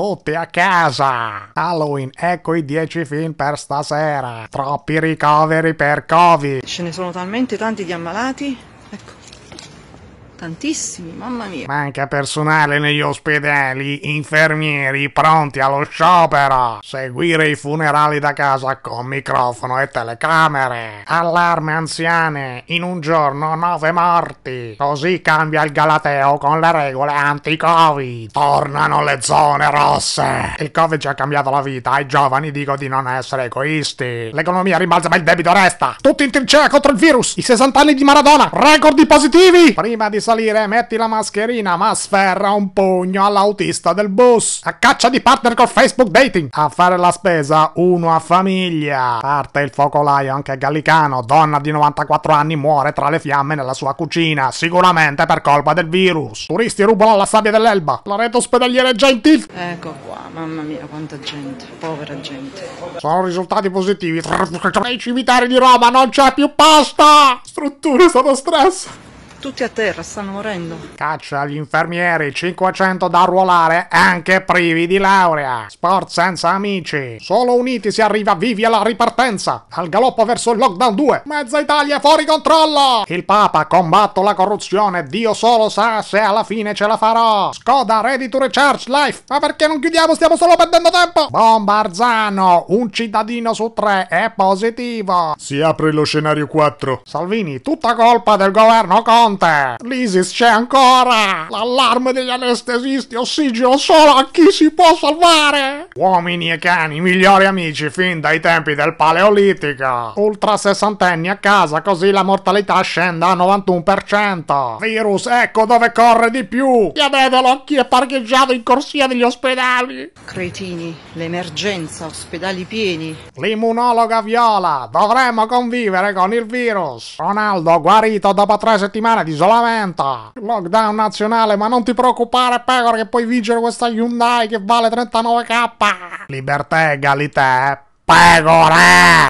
tutti a casa! Halloween, ecco i 10 film per stasera! Troppi ricoveri per Covid! Ce ne sono talmente tanti di ammalati Tantissimi, mamma mia. Manca personale negli ospedali, infermieri pronti allo sciopero. Seguire i funerali da casa con microfono e telecamere. Allarme anziane, in un giorno nove morti. Così cambia il Galateo con le regole anti-Covid. Tornano le zone rosse. Il Covid ci ha cambiato la vita, ai giovani dico di non essere egoisti. L'economia rimbalza ma il debito resta. Tutti in trincea contro il virus. I 60 anni di Maradona, record di positivi. Prima di salire, metti la mascherina, ma sferra un pugno all'autista del bus. A caccia di partner col Facebook dating. A fare la spesa, uno a famiglia. Parte il focolaio anche Gallicano, donna di 94 anni muore tra le fiamme nella sua cucina, sicuramente per colpa del virus. Turisti rubano la sabbia dell'Elba, la rete ospedaliera è già in tilt. Ecco qua, mamma mia, quanta gente, povera gente. Sono risultati positivi. Nei cimiteri di Roma non c'è più pasta! Strutture sono stress! Tutti a terra, stanno morendo. Caccia agli infermieri, 500 da ruolare, anche privi di laurea. Sport senza amici. Solo uniti si arriva vivi alla ripartenza. Al galoppo verso il lockdown 2. Mezza Italia fuori controllo. Il Papa, combatto la corruzione. Dio solo sa se alla fine ce la farò. Skoda, ready to recharge, life. Ma perché non chiudiamo? Stiamo solo perdendo tempo. Bombarzano, un cittadino su tre è positivo. Si apre lo scenario 4. Salvini, tutta colpa del governo con fronte! L'ISIS c'è ancora! L'allarme degli anestesisti ossigeno solo a chi si può salvare! Uomini e cani, migliori amici fin dai tempi del Paleolitico! Ultra sessantenni a casa così la mortalità scende al 91%! Virus, ecco dove corre di più! Chiedetelo a chi è parcheggiato in corsia degli ospedali! Cretini, l'emergenza, ospedali pieni! L'immunologa Viola, dovremmo convivere con il virus! Ronaldo guarito dopo tre settimane settimana di isolamento. Lockdown nazionale, ma non ti preoccupare, Pecora, che puoi vincere questa Hyundai che vale 39k. Libertà e egalità, eh. Pegore!